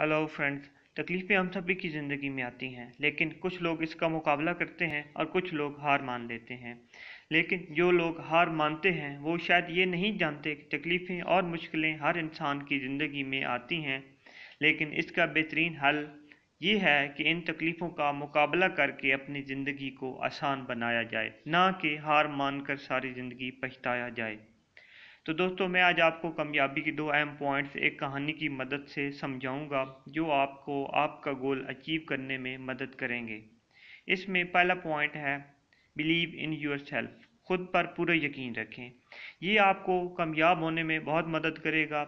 hello friends تکلیفیں ہم سبھی کی زندگی میں آتی ہیں لیکن کچھ لوگ اس کا مقابلہ کرتے ہیں اور کچھ لوگ ہار مان لیتے ہیں لیکن جو لوگ ہار مانتے ہیں وہ شاید یہ نہیں جانتے کہ تکلیفیں اور مشکلیں ہر انسان کی زندگی میں آتی ہیں لیکن اس کا بہترین حل یہ ہے کہ ان تکلیفوں کا مقابلہ کر کے اپنی زندگی کو آسان بنایا جائے نہ کہ ہار مان کر ساری زندگی پچھتایا جائے تو دوستو میں آج آپ کو کامیابی کی دو اہم پوائنٹس ایک کہانی کی مدد سے سمجھاؤں گا جو آپ کو آپ کا گول اچیو کرنے میں مدد کریں گے اس میں پہلا پوائنٹ ہے بلیو ان یور سیلف خود پر پورا یقین رکھیں یہ آپ کو کامیاب ہونے میں بہت مدد کرے گا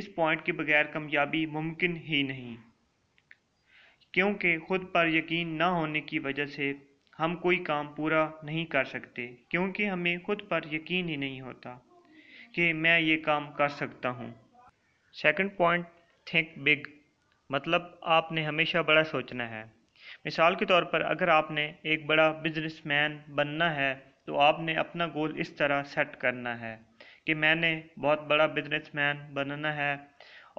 اس پوائنٹ کے بغیر کامیابی ممکن ہی نہیں کیونکہ خود پر یقین نہ ہونے کی وجہ سے ہم کوئی کام پورا نہیں کر سکتے کیونکہ ہمیں خود پر یقین ہی نہیں ہوتا کہ میں یہ کام کر سکتا ہوں سیکنڈ پوائنٹ تھنک بگ مطلب آپ نے ہمیشہ بڑا سوچنا ہے مثال کے طور پر اگر آپ نے ایک بڑا بزنس مین بننا ہے تو آپ نے اپنا گول اس طرح سیٹ کرنا ہے کہ میں نے بہت بڑا بزنس مین بننا ہے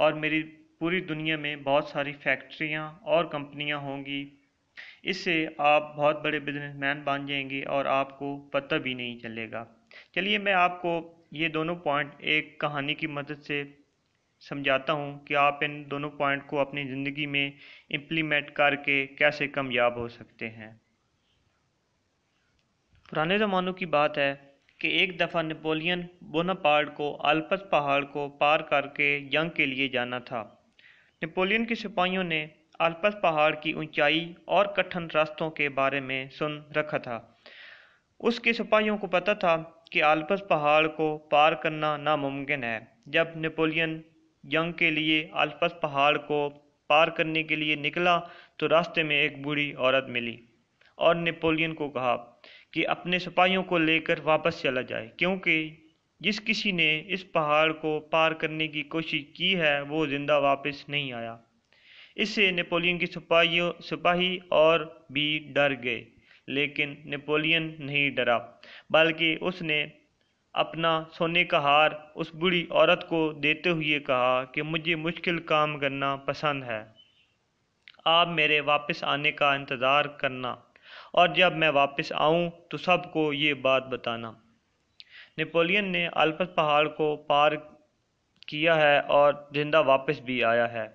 اور میری پوری دنیا میں بہت ساری فیکٹریاں اور کمپنیاں ہوں گی اس سے آپ بہت بڑے بزنس مین بن جائیں گے اور آپ کو پتہ بھی نہیں چلے گا چلیے میں آپ کو یہ دونوں پوائنٹ ایک کہانی کی مدد سے سمجھاتا ہوں کہ آپ ان دونوں پوائنٹ کو اپنی زندگی میں امپلیمنٹ کر کے کیسے کامیاب ہو سکتے ہیں پرانے زمانوں کی بات ہے کہ ایک دفعہ نپولین بونا پہاڑ کو آلپس پہاڑ کو پار کر کے جنگ کے لیے جانا تھا نپولین کی سپاہیوں نے آلپس پہاڑ کی اونچائی اور کٹھن راستوں کے بارے میں سن رکھا تھا اس کے سپاہیوں کو پتا تھا کہ آلپس پہاڑ کو پار کرنا ناممکن ہے جب نیپولین جنگ کے لیے آلپس پہاڑ کو پار کرنے کے لیے نکلا تو راستے میں ایک بوڑھی عورت ملی اور نیپولین کو کہا کہ اپنے سپاہیوں کو لے کر واپس چلا جائے کیونکہ جس کسی نے اس پہاڑ کو پار کرنے کی کوشش کی ہے وہ زندہ واپس نہیں آیا اس سے نیپولین کی سپاہیوں سپاہی اور بھی ڈر گئے لیکن نیپولین نہیں ڈرا بلکہ اس نے اپنا سونے کا ہار اس بڑی عورت کو دیتے ہوئے کہا کہ مجھے مشکل کام کرنا پسند ہے آپ میرے واپس آنے کا انتظار کرنا اور جب میں واپس آؤں تو سب کو یہ بات بتانا نیپولین نے الفت پہاڑ کو پار کیا ہے اور زندہ واپس بھی آیا ہے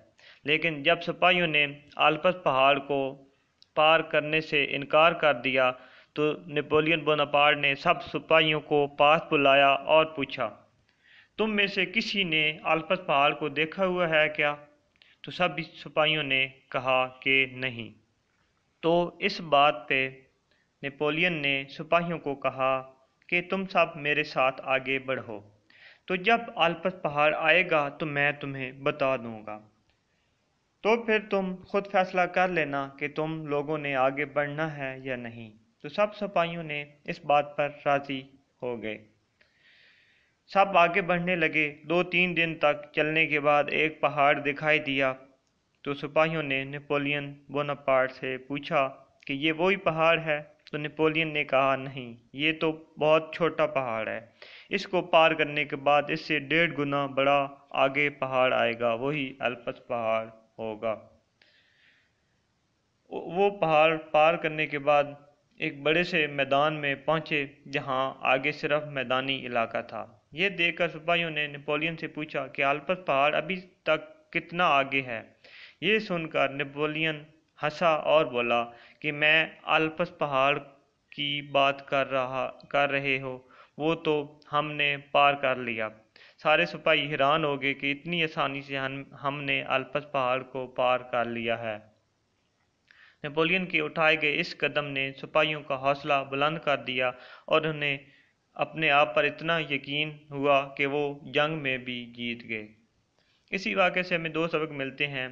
لیکن جب سپاہیوں نے الفت پہاڑ کو پار کرنے سے انکار کر دیا تو نیپولین بوناپاڑ نے سب سپاہیوں کو پاس بلایا اور پوچھا تم میں سے کسی نے آلپس پہاڑ کو دیکھا ہوا ہے کیا تو سب سپاہیوں نے کہا کہ نہیں تو اس بات پہ نیپولین نے سپاہیوں کو کہا کہ تم سب میرے ساتھ آگے بڑھو تو جب آلپس پہاڑ آئے گا تو میں تمہیں بتا دوں گا تو پھر تم خود فیصلہ کر لینا کہ تم لوگوں نے آگے بڑھنا ہے یا نہیں تو سب سپاہیوں نے اس بات پر راضی ہو گئے سب آگے بڑھنے لگے دو تین دن تک چلنے کے بعد ایک پہاڑ دکھائی دیا تو سپاہیوں نے نپولین بوناپارٹ سے پوچھا کہ یہ وہی پہاڑ ہے تو نپولین نے کہا نہیں یہ تو بہت چھوٹا پہاڑ ہے اس کو پار کرنے کے بعد اس سے ڈیڑھ گنا بڑا آگے پہاڑ آئے گا وہی الپس پہاڑ ہوگا وہ پہاڑ پار کرنے کے بعد ایک بڑے سے میدان میں پہنچے جہاں آگے صرف میدانی علاقہ تھا یہ دیکھ کر سپاہیوں نے نیپولین سے پوچھا کہ آلپس پہاڑ ابھی تک کتنا آگے ہے یہ سن کر نیپولین ہسا اور بولا کہ میں آلپس پہاڑ کی بات کر رہا کر رہے ہو وہ تو ہم نے پار کر لیا سارے سپاہی حیران ہو گئے کہ اتنی آسانی سے ہم نے الپس پہاڑ کو پار کر لیا ہے نیپولین کے اٹھائے گئے اس قدم نے سپاہیوں کا حوصلہ بلند کر دیا اور انہیں اپنے آپ پر اتنا یقین ہوا کہ وہ جنگ میں بھی جیت گئے اسی واقعے سے ہمیں دو سبق ملتے ہیں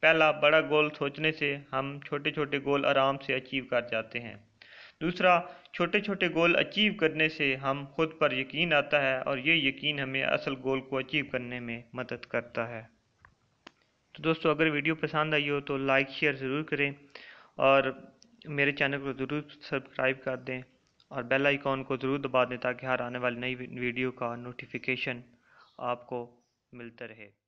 پہلا بڑا گول سوچنے سے ہم چھوٹے چھوٹے گول آرام سے اچیو کر جاتے ہیں دوسرا چھوٹے چھوٹے گول اچیو کرنے سے ہم خود پر یقین آتا ہے اور یہ یقین ہمیں اصل گول کو اچیو کرنے میں مدد کرتا ہے تو دوستو اگر ویڈیو پسند آئی ہو تو لائک شیئر ضرور کریں اور میرے چینل کو ضرور سبسکرائب کر دیں اور بیل آئیکن کو ضرور دبا دیں تاکہ ہر آنے والی نئی ویڈیو کا نوٹیفیکیشن آپ کو ملتا رہے